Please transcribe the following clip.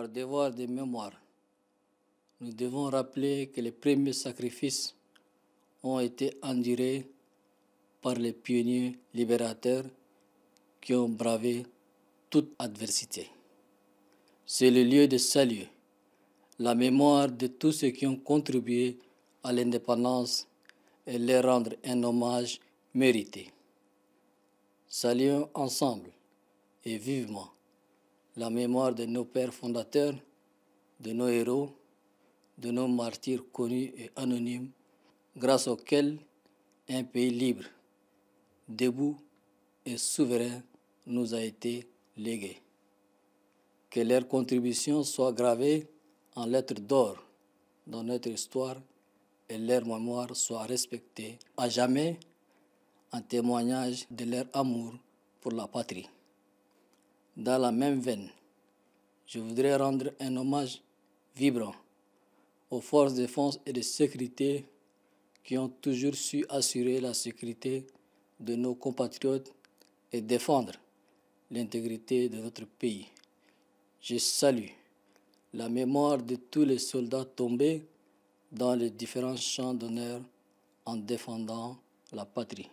par devoir de mémoire, nous devons rappeler que les premiers sacrifices ont été endurés par les pionniers libérateurs qui ont bravé toute adversité. C'est le lieu de salut, la mémoire de tous ceux qui ont contribué à l'indépendance et les rendre un hommage mérité. Saluons ensemble et vivement la mémoire de nos pères fondateurs, de nos héros, de nos martyrs connus et anonymes, grâce auxquels un pays libre, debout et souverain nous a été légué. Que leur contribution soit gravée en lettres d'or dans notre histoire et leur mémoire soit respectée à jamais en témoignage de leur amour pour la patrie. Dans la même veine, je voudrais rendre un hommage vibrant aux forces de défense et de sécurité qui ont toujours su assurer la sécurité de nos compatriotes et défendre l'intégrité de notre pays. Je salue la mémoire de tous les soldats tombés dans les différents champs d'honneur en défendant la patrie.